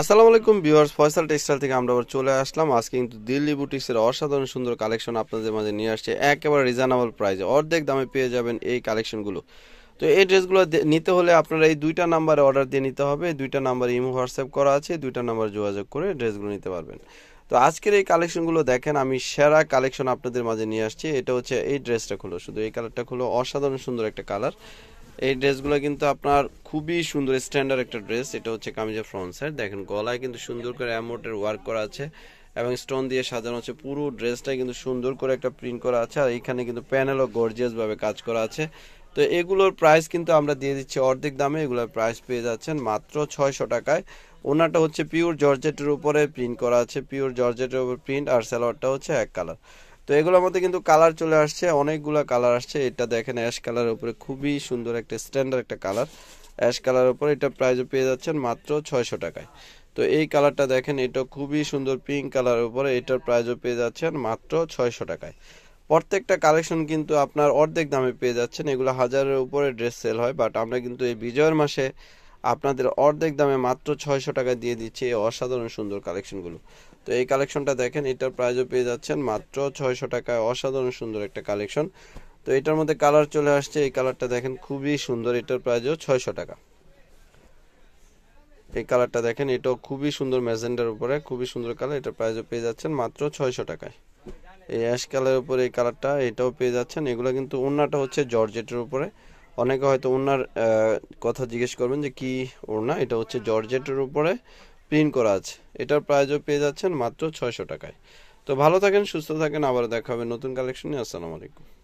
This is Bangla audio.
আসসালামু আলাইকুম ভিউয়ার্স ফয়সাল টেক্সটাইল থেকে আমরা আবার চলে আসলাম আজকে কিন্তু দিল্লি বুটিক্সের অসাধারণ সুন্দর কালেকশন আপনাদের মাঝে নিয়ে আসছে একেবারে রিজনেবল প্রাইসে অর্ধেক দামে পেয়ে যাবেন এই কালেকশনগুলো তো এই ড্রেসগুলো নিতে হলে আপনারা এই দুইটা নাম্বারে অর্ডার দিয়ে নিতে হবে দুইটা নাম্বার ইমো হোয়াটসঅ্যাপ করা আছে দুইটা নাম্বার যোগাযোগ করে ড্রেসগুলো নিতে পারবেন তো আজকের এই কালেকশনগুলো দেখেন আমি সেরা কালেকশন আপনাদের মাঝে নিয়ে আসছি এটা হচ্ছে এই ড্রেসটা খুলো শুধু এই কালারটা খুলো অসাধারণ সুন্দর একটা কালার এই ড্রেসগুলো কিন্তু আপনার খুবই সুন্দর স্ট্যান্ডার্ড একটা ড্রেস এটা হচ্ছে কামিজা ফ্রন্ট সাইড দেখেন গলায় কিন্তু সুন্দর করে অ্যামোটের ওয়ার্ক করা আছে এবং স্টোন দিয়ে সাজানো আছে পুরো ড্রেসটা কিন্তু সুন্দর করে একটা প্রিন্ট করা আছে আর এইখানে কিন্তু প্যানেলও গর্জিয়াসভাবে কাজ করা আছে তো এগুলোর প্রাইস কিন্তু আমরা দিয়ে দিচ্ছি অর্ধেক দামে এগুলোর প্রাইস পেয়ে যাচ্ছেন মাত্র ছয়শো টাকায় ওনাটা হচ্ছে পিওর জর্জেটের উপরে প্রিন্ট করা আছে পিওর জর্জেটের উপর প্রিন্ট আর স্যালোয়ারটা হচ্ছে এক কালার তো এগুলোর মধ্যে কিন্তু কালার চলে আসছে অনেকগুলো কালার আসছে এটা দেখেন অ্যাশ কালারের উপরে খুবই সুন্দর একটা স্ট্যান্ডার্ড একটা কালার অ্যাশ কালারের উপরে এটা প্রাইজও পেয়ে যাচ্ছেন মাত্র ছয়শো টাকায় তো এই কালারটা দেখেন এটা খুবই সুন্দর পিঙ্ক কালারের উপরে এটার প্রাইজও পেয়ে যাচ্ছেন মাত্র ছয়শো টাকায় প্রত্যেকটা কালেকশন কিন্তু আপনার অর্ধেক দামে পেয়ে যাচ্ছেন এগুলো হাজারের উপরে ড্রেস সেল হয় বাট আমরা কিন্তু এই বিজয়ের মাসে আপনাদের অর্ধেক দামে মাত্র ছয়শো টাকা দিয়ে দিচ্ছে এই অসাধারণ সুন্দর কালেকশনগুলো তো এই কালেকশনটা দেখেন এটার প্রাইজও পেয়ে যাচ্ছেন মাত্র ছয়শো টাকায় অসাধারণ সুন্দর একটা কালেকশন তো এটার মধ্যে কালার চলে আসছে এই কালারটা দেখেন খুবই সুন্দর এটার প্রাইজও ছয়শো টাকা এই কালারটা দেখেন এটাও খুবই সুন্দর ম্যাজেন্ডার উপরে খুবই সুন্দর কালার এটার প্রাইজও পেয়ে যাচ্ছেন মাত্র ছয়শো টাকায় এই অ্যাশ কালারের উপরে এই কালারটা এটাও পেয়ে যাচ্ছেন এগুলো কিন্তু অন্যটা হচ্ছে জর্জেটের উপরে অনেকে হয়তো ওনার কথা জিজ্ঞেস করবেন যে কি ওড়না এটা হচ্ছে জর্জেটের উপরে প্রিন্ট করা আছে এটার প্রাইজও পেয়ে যাচ্ছেন মাত্র ছয়শো টাকায় তো ভালো থাকেন সুস্থ থাকেন আবার দেখা হবে নতুন কালেকশনে আসসালামু আলাইকুম